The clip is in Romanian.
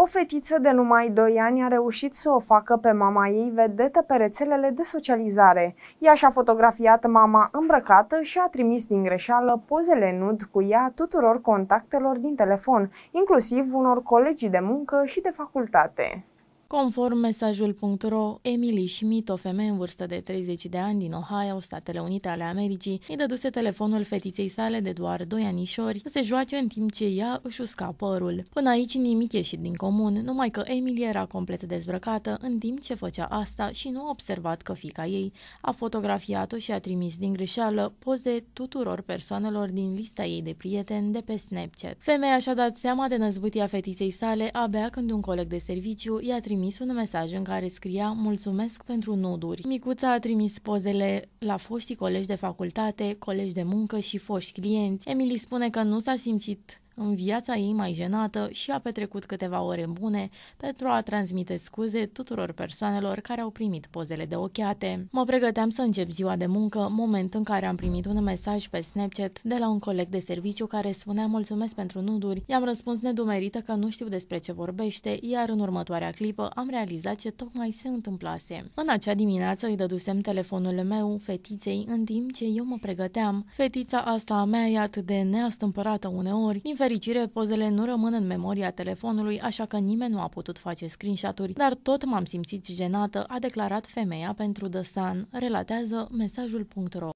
O fetiță de numai 2 ani a reușit să o facă pe mama ei vedetă pe rețelele de socializare. Ea și-a fotografiat mama îmbrăcată și a trimis din greșeală pozele nud cu ea tuturor contactelor din telefon, inclusiv unor colegi de muncă și de facultate. Conform mesajul.ro, Emily Schmidt, o femeie în vârstă de 30 de ani din Ohio, Statele Unite ale Americii, îi dăduse telefonul fetiței sale de doar 2 anișori să se joace în timp ce ea își usca părul. Până aici nimic ieșit din comun, numai că Emily era complet dezbrăcată în timp ce făcea asta și nu a observat că fica ei a fotografiat-o și a trimis din greșeală poze tuturor persoanelor din lista ei de prieteni de pe Snapchat. Femeia și-a dat seama de năzbâtia fetiței sale abia când un coleg de serviciu i-a trimis trimis un mesaj în care scria Mulțumesc pentru nuduri. Micuța a trimis pozele la foștii colegi de facultate, colegi de muncă și foști clienți. Emily spune că nu s-a simțit în viața ei mai jenată și a petrecut câteva ore bune pentru a transmite scuze tuturor persoanelor care au primit pozele de ochiate. Mă pregăteam să încep ziua de muncă, moment în care am primit un mesaj pe Snapchat de la un coleg de serviciu care spunea mulțumesc pentru nuduri. I-am răspuns nedumerită că nu știu despre ce vorbește, iar în următoarea clipă am realizat ce tocmai se întâmplase. În acea dimineață îi dădusem telefonul meu fetiței în timp ce eu mă pregăteam. Fetița asta a mea e atât de neastâmpărată uneori, invers fericire, pozele nu rămân în memoria telefonului, așa că nimeni nu a putut face screenshot-uri, dar tot m-am simțit jenată, a declarat femeia pentru The Sun, relatează mesajul.ro.